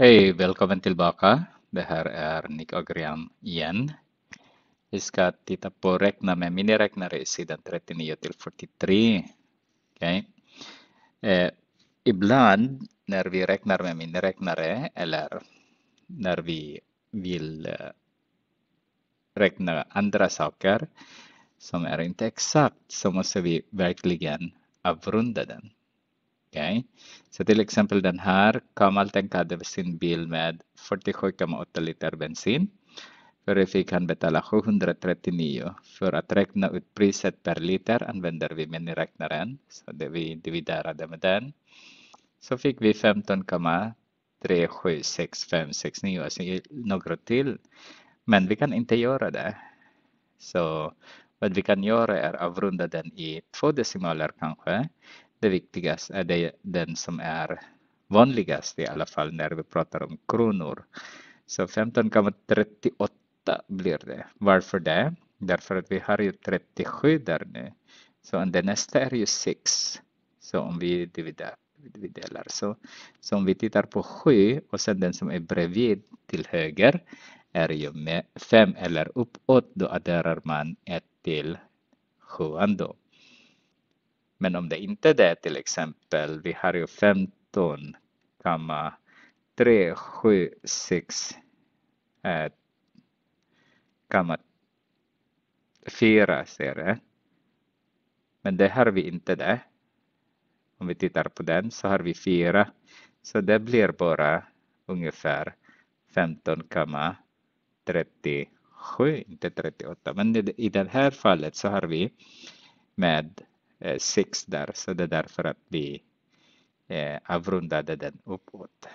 Hej, välkommen tillbaka. Det här är Nick Agrian igen. Vi ska titta på räkna med miniräknare i sidan 39 till 43. Okay. Eh, ibland när vi räknar med miniräknare eller när vi vill eh, räkna andra saker som är inte exakt så måste vi verkligen avrunda den. Okay? Så till exempel den här. Kamal tankade sin bil med 47,8 liter bensin. För det fick han betala 739. För att räkna ut priset per liter använder vi miniräknaren. Så det vi dividerade med den. Så fick vi 15,376569, alltså några till. Men vi kan inte göra det. Så vad vi kan göra är att avrunda den i två decimaler kanske det viktigaste är det, den som är vanligast i alla fall när vi pratar om kronor. Så 15,38 blir det. Varför det? Därför att vi har ju 37 där nu. Så det nästa är ju 6. Så om vi dividerar, delar så. Så om vi tittar på 7 och sen den som är bredvid till höger är ju 5 eller uppåt. Då adderar man 1 till 7 då. Men om det inte är det till exempel, vi har ju 15,376 eh, kamma 4 ser det. Men det har vi inte det. Om vi tittar på den så har vi 4. Så det blir bara ungefär 15,37, inte 38. Men i det här fallet så har vi med 6 eh, där, så det är därför att vi eh, avrundade den uppåt.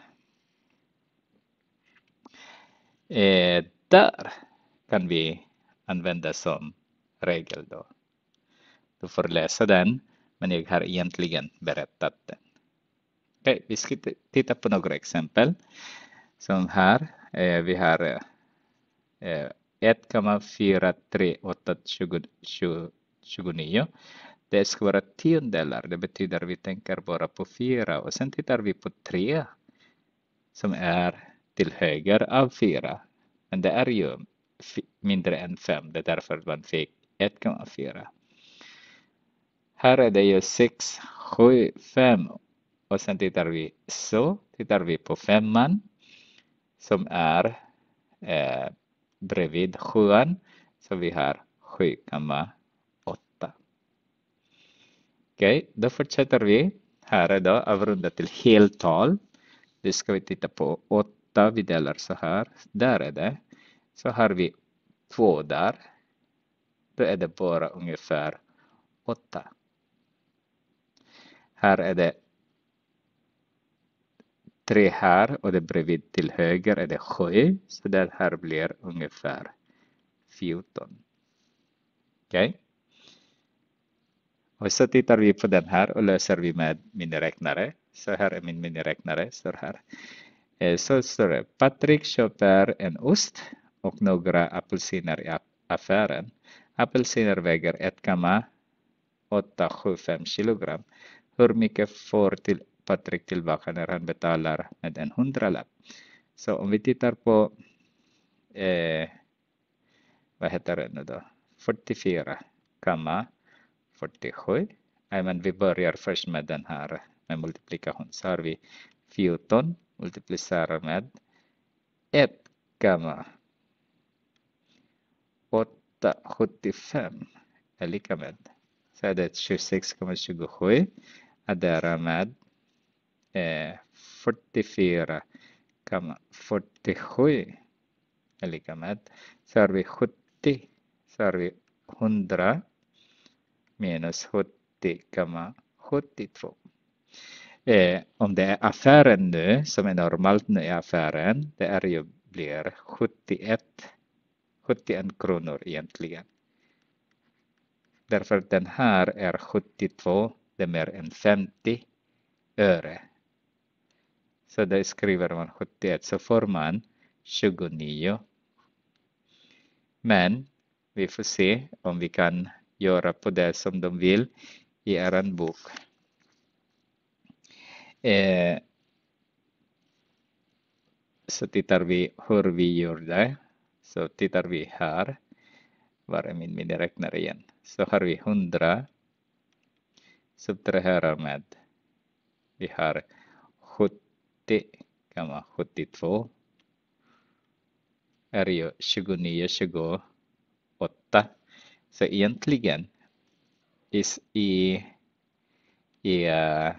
Eh, där kan vi använda som regel då. Du får läsa den, men jag har egentligen berättat den. Okay, vi ska titta på några exempel. Som här, vi har 1,43829 det ska vara tiondelar. Det betyder att vi tänker bara på fyra och sen tittar vi på tre som är till höger av fyra. Men det är ju mindre än fem. Det är därför man fick 1,4. Här är det ju 6, 7, 5 och sen tittar vi så tittar vi på femman som är eh, bredvid sjuan. Så vi har 7,4. Okej, då fortsätter vi. Här är uh, då avrundat till heltal. Nu ska vi titta på. 8, vi delar så här. Där är det. Så har vi två där. Då är det bara ungefär 8. Här är det 3 här och det bredvid till höger är det 7. Så det här blir ungefär 14. Okej. Okay. Och så tittar vi på den här och löser vi med miniräknare. Så här är min miniräknare, står här. Eh, så står det, Patrik köper en ost och några apelsiner i affären. Apelsiner väger 1,875 kilogram. Hur mycket får till Patrik tillbaka när han betalar med en hundralapp? Så om vi tittar på, eh, vad heter det nu då, 44, 47. Även vi börjar först med den här med multiplikation. Så har vi 14 multiplicerar med 1 gamma 875 är lika med. Så det 26,27 addera med eh, 44,47 är lika med. Så har vi 70, så har vi 100 minus 70, 72. Eh, om det är affären nu, som är normalt nu i affären, det är ju blir 71, 71 kronor egentligen. Därför den här är 72, det är mer än 50 öre. Så där skriver man 71, så får man 29. Men vi får se om vi kan göra på det som de vill i er bok. Eh, så tittar vi hur vi gör det. Så tittar vi här. Var är min miniräknare igen? Så har vi 100. Subtraherar med. Vi har 70,72. Är ju 29, så egentligen i, i, i, eh,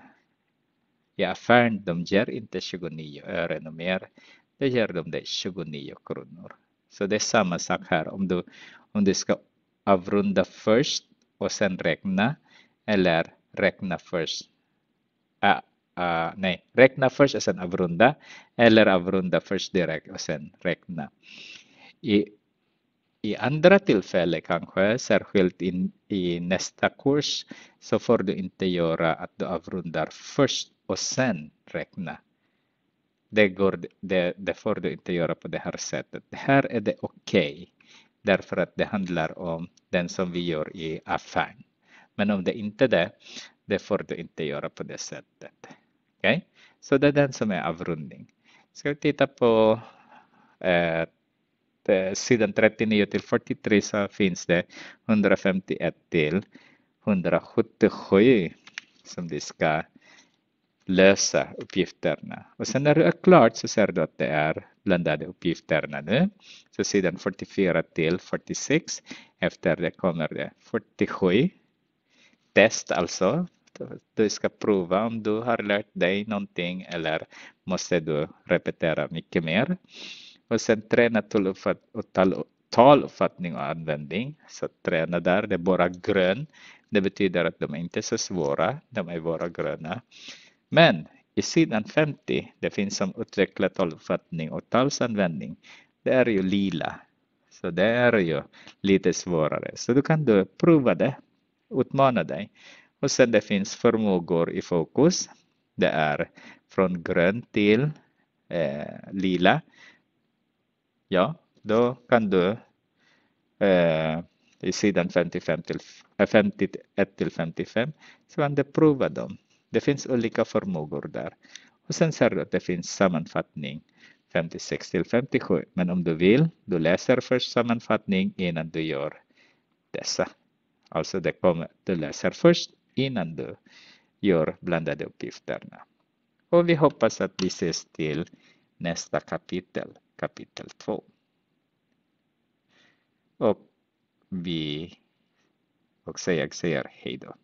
i affären, de ger inte 29 öre mer. Det ger de det 29 kronor. Så det är samma sak här. Om du, om du ska avrunda först och sen räkna eller räkna först. Uh, uh, nej, räkna först och sen avrunda eller avrunda först direkt och sen räkna. I, i andra tillfälle kanske, särskilt in, i nästa kurs, så får du inte göra att du avrundar först och sen räkna. Det, går, det, det får du inte göra på det här sättet. Här är det okej, okay, därför att det handlar om den som vi gör i affären. Men om det inte är det, det får du inte göra på det sättet. Okay? Så det är den som är avrundning. Ska vi titta på eh, Eh, sidan 39 till 43 så finns det 151 till 177 som du ska lösa uppgifterna. Och sen när du är klart så ser du att det är blandade uppgifterna nu. Så sidan 44 till 46. Efter det kommer det 47. Test alltså. Du ska prova om du har lärt dig någonting eller måste du repetera mycket mer. Och sen träna taluppfattning och användning. Så träna där, det är bara grön. Det betyder att de är inte är så svåra, de är bara gröna. Men i sidan 50, det finns som utvecklar taluppfattning och talsanvändning. Det är ju lila. Så det är ju lite svårare. Så du kan du prova det, utmana dig. Och sen det finns förmågor i fokus. Det är från grön till eh, lila. Ja, då kan du eh, i sidan 55 eh, till, äh, 51 till 55 så kan du prova dem. Det finns olika förmågor där. Och sen ser du att det finns sammanfattning 56 till 57. Men om du vill, du läser först sammanfattning innan du gör dessa. Alltså det kommer, du läser först innan du gör blandade uppgifterna. Och vi hoppas att vi ses till nästa kapitel kapitel 2. Och vi och jag säger hejdå.